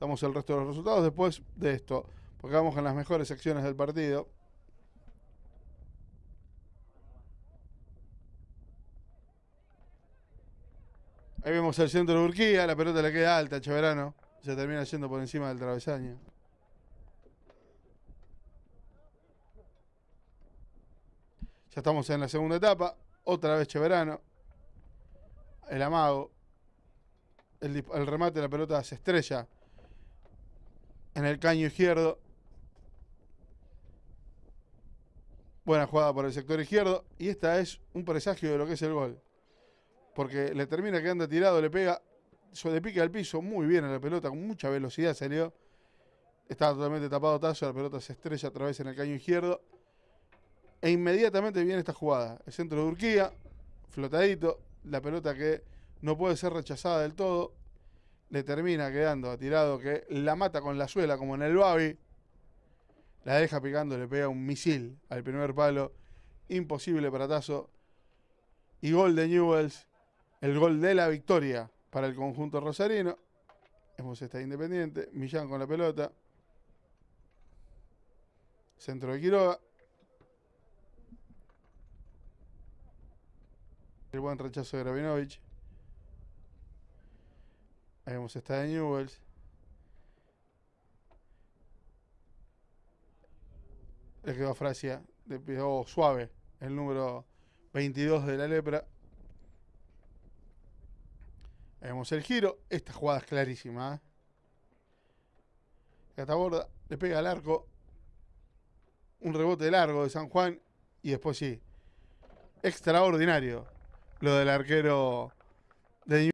Damos el resto de los resultados después de esto, porque vamos con las mejores acciones del partido. Ahí vemos el centro de Urquía, la pelota le queda alta, Cheverano. Se termina yendo por encima del travesaño. Ya estamos en la segunda etapa. Otra vez Cheverano. El amago el, remate de la pelota se estrella en el caño izquierdo. Buena jugada por el sector izquierdo. Y esta es un presagio de lo que es el gol. Porque le termina quedando tirado, le pega, le pique al piso muy bien a la pelota, con mucha velocidad salió. Estaba totalmente tapado Tazo, la pelota se estrella a través en el caño izquierdo. E inmediatamente viene esta jugada. El centro de Turquía flotadito, la pelota que no puede ser rechazada del todo. Le termina quedando tirado que la mata con la suela, como en el Babi. La deja picando, le pega un misil al primer palo. Imposible para Tazo. Y gol de Newells. El gol de la victoria para el conjunto rosarino. Hemos está independiente. Millán con la pelota. Centro de Quiroga. El buen rechazo de Gravinovich. Vemos esta de Newells. Le quedó a Francia, le quedó oh, suave el número 22 de la lepra. Vemos el giro. Esta jugada es clarísima. Cataborda ¿eh? le pega al arco. Un rebote largo de San Juan. Y después sí. Extraordinario. Lo del arquero de